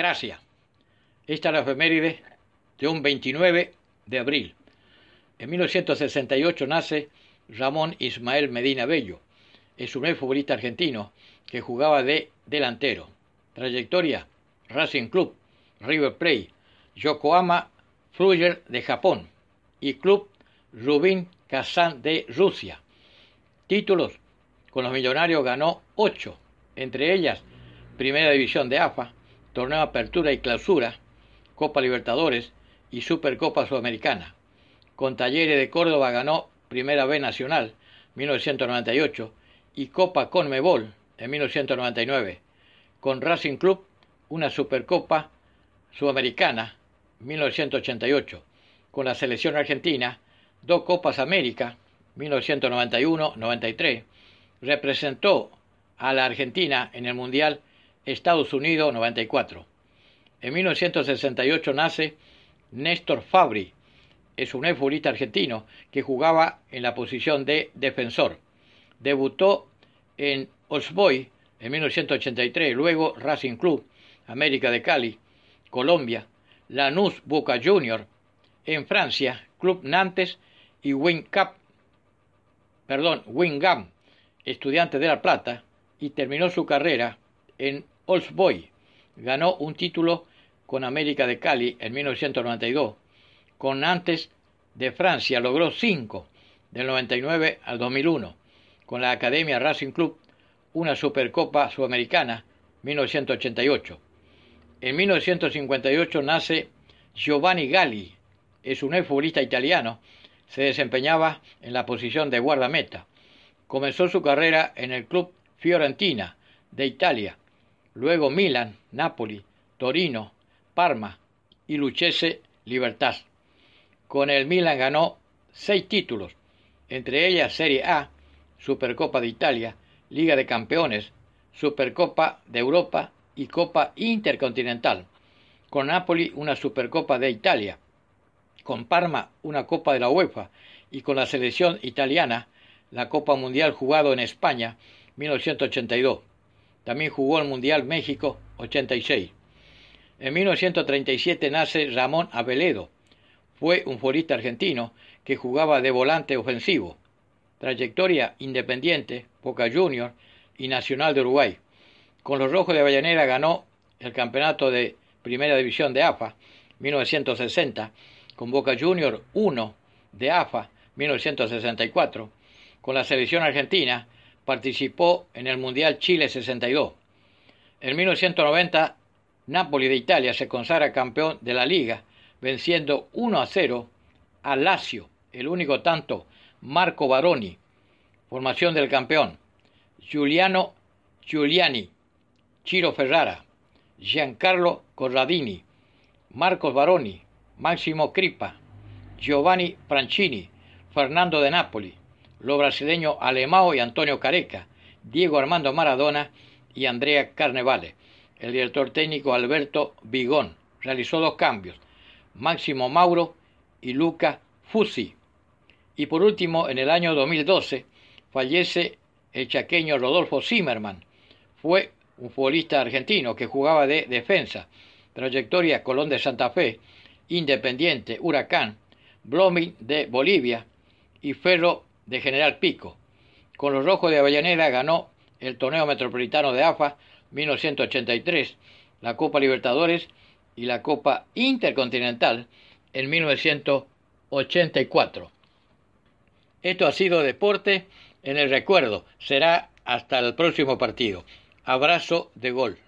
Gracias. Esta es la efeméride de un 29 de abril. En 1968 nace Ramón Ismael Medina Bello, es un futbolista argentino que jugaba de delantero. Trayectoria: Racing Club, River Plate, Yokohama Fruger de Japón y Club Rubin Kazan de Rusia. Títulos: con los Millonarios ganó 8, entre ellas Primera División de AFA, torneo Apertura y Clausura, Copa Libertadores y Supercopa Sudamericana. Con Talleres de Córdoba ganó Primera B Nacional 1998 y Copa Conmebol en 1999. Con Racing Club una Supercopa Sudamericana 1988. Con la selección argentina dos Copas América 1991-93. Representó a la Argentina en el Mundial Estados Unidos 94. En 1968 nace Néstor Fabri, es un futbolista argentino que jugaba en la posición de defensor. Debutó en Osboy en 1983, luego Racing Club, América de Cali, Colombia, Lanús Boca Junior, en Francia, Club Nantes y Wingam, estudiante de La Plata, y terminó su carrera en Oldsboy. Ganó un título con América de Cali en 1992. Con Nantes de Francia logró cinco del 99 al 2001. Con la Academia Racing Club una Supercopa Sudamericana 1988. En 1958 nace Giovanni Galli. Es un futbolista italiano. Se desempeñaba en la posición de guardameta. Comenzó su carrera en el club Fiorentina de Italia luego Milan, Napoli, Torino, Parma y Luchese Libertad. Con el Milan ganó seis títulos, entre ellas Serie A, Supercopa de Italia, Liga de Campeones, Supercopa de Europa y Copa Intercontinental. Con Napoli una Supercopa de Italia, con Parma una Copa de la UEFA y con la selección italiana la Copa Mundial jugada en España 1982. También jugó el Mundial México 86. En 1937 nace Ramón Aveledo. Fue un futbolista argentino que jugaba de volante ofensivo. Trayectoria independiente, Boca Junior y Nacional de Uruguay. Con los Rojos de Avellaneda ganó el campeonato de Primera División de AFA 1960, con Boca Junior 1 de AFA 1964, con la selección argentina participó en el Mundial Chile 62. En 1990, Napoli de Italia se consagra campeón de la liga, venciendo 1 a 0 a Lazio, el único tanto, Marco Baroni, formación del campeón, Giuliano Giuliani, Ciro Ferrara, Giancarlo Corradini, Marcos Baroni, Máximo Cripa, Giovanni Francini, Fernando de Napoli, los brasileños Alemao y Antonio Careca, Diego Armando Maradona y Andrea Carnevale. El director técnico Alberto Vigón realizó dos cambios, Máximo Mauro y Luca Fusi. Y por último, en el año 2012, fallece el chaqueño Rodolfo Zimmerman. Fue un futbolista argentino que jugaba de defensa. Trayectoria Colón de Santa Fe, Independiente, Huracán, Blooming de Bolivia y Ferro de General Pico. Con los Rojos de Avellaneda ganó el torneo metropolitano de AFA 1983, la Copa Libertadores y la Copa Intercontinental en 1984. Esto ha sido Deporte en el Recuerdo. Será hasta el próximo partido. Abrazo de gol.